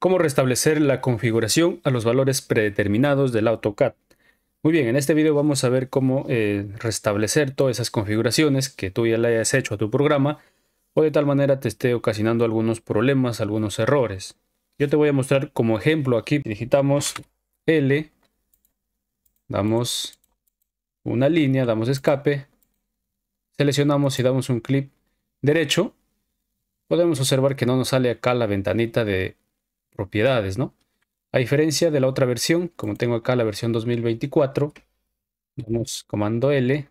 cómo restablecer la configuración a los valores predeterminados del AutoCAD. Muy bien, en este video vamos a ver cómo eh, restablecer todas esas configuraciones que tú ya le hayas hecho a tu programa o de tal manera te esté ocasionando algunos problemas, algunos errores. Yo te voy a mostrar como ejemplo aquí, digitamos L, damos una línea, damos escape, seleccionamos y damos un clic derecho, podemos observar que no nos sale acá la ventanita de propiedades, ¿no? A diferencia de la otra versión, como tengo acá la versión 2024, damos comando L,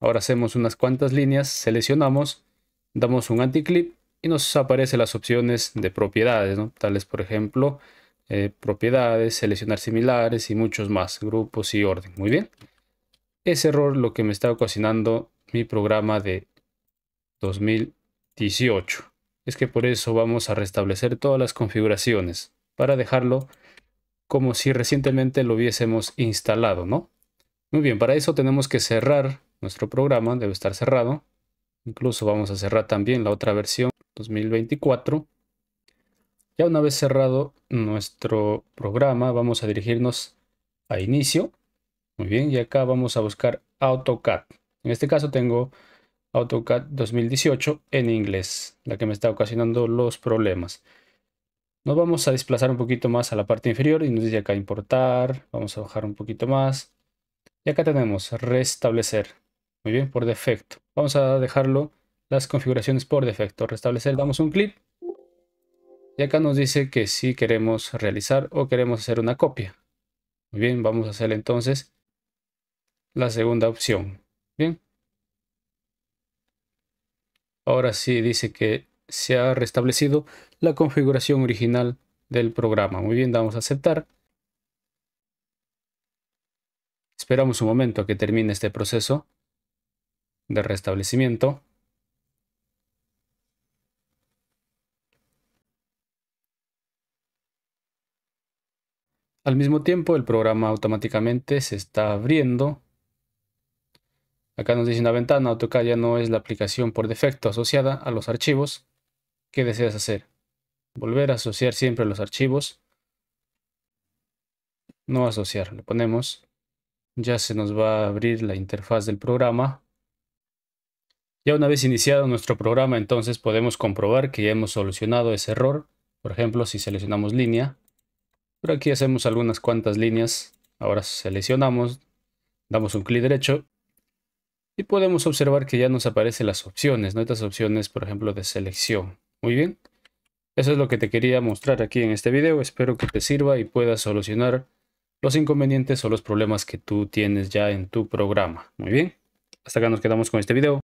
ahora hacemos unas cuantas líneas, seleccionamos, damos un anticlip y nos aparecen las opciones de propiedades, ¿no? tales por ejemplo eh, propiedades, seleccionar similares y muchos más, grupos y orden. Muy bien, ese error lo que me está ocasionando mi programa de 2018 es que por eso vamos a restablecer todas las configuraciones para dejarlo como si recientemente lo hubiésemos instalado, ¿no? Muy bien, para eso tenemos que cerrar nuestro programa, debe estar cerrado. Incluso vamos a cerrar también la otra versión 2024. Ya una vez cerrado nuestro programa, vamos a dirigirnos a inicio. Muy bien, y acá vamos a buscar AutoCAD. En este caso tengo AutoCAD 2018 en inglés, la que me está ocasionando los problemas. Nos vamos a desplazar un poquito más a la parte inferior y nos dice acá importar, vamos a bajar un poquito más. Y acá tenemos restablecer. Muy bien, por defecto. Vamos a dejarlo las configuraciones por defecto. Restablecer, damos un clic. Y acá nos dice que si queremos realizar o queremos hacer una copia. Muy bien, vamos a hacer entonces la segunda opción. Ahora sí dice que se ha restablecido la configuración original del programa. Muy bien, damos a aceptar. Esperamos un momento a que termine este proceso de restablecimiento. Al mismo tiempo, el programa automáticamente se está abriendo Acá nos dice una ventana, AutoCAD ya no es la aplicación por defecto asociada a los archivos ¿Qué deseas hacer. Volver a asociar siempre los archivos. No asociar, le ponemos. Ya se nos va a abrir la interfaz del programa. Ya una vez iniciado nuestro programa, entonces podemos comprobar que ya hemos solucionado ese error. Por ejemplo, si seleccionamos línea, Pero aquí hacemos algunas cuantas líneas. Ahora seleccionamos, damos un clic derecho y podemos observar que ya nos aparecen las opciones, ¿no? opciones, por ejemplo, de selección. Muy bien. Eso es lo que te quería mostrar aquí en este video. Espero que te sirva y puedas solucionar los inconvenientes o los problemas que tú tienes ya en tu programa. Muy bien. Hasta acá nos quedamos con este video.